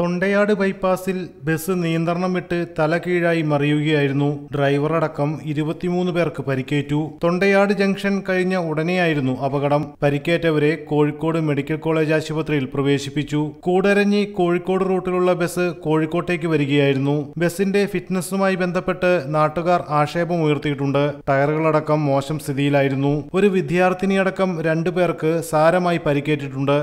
Thondayad ബൈപ്പാസിൽ bus നിയന്ത്രണം വിട്ട് തല കീഴായി മറിയുകയായിരുന്നു ഡ്രൈവറടക്കം ഇരുപത്തിമൂന്ന് പേർക്ക് പരിക്കേറ്റു തൊണ്ടയാട് ജംഗ്ഷൻ കഴിഞ്ഞ ഉടനെയായിരുന്നു അപകടം പരിക്കേറ്റവരെ കോഴിക്കോട് മെഡിക്കൽ കോളേജ് ആശുപത്രിയിൽ പ്രവേശിപ്പിച്ചു കൂടരഞ്ഞി കോഴിക്കോട് റൂട്ടിലുള്ള ബസ് കോഴിക്കോട്ടേക്ക് വരികയായിരുന്നു ബസിന്റെ ഫിറ്റ്നസുമായി ബന്ധപ്പെട്ട് നാട്ടുകാർ ഉയർത്തിയിട്ടുണ്ട് ടയറുകളടക്കം മോശം സ്ഥിതിയിലായിരുന്നു ഒരു വിദ്യാർത്ഥിനിയടക്കം രണ്ടു പേർക്ക് സാരമായി പരിക്കേറ്റിട്ടുണ്ട്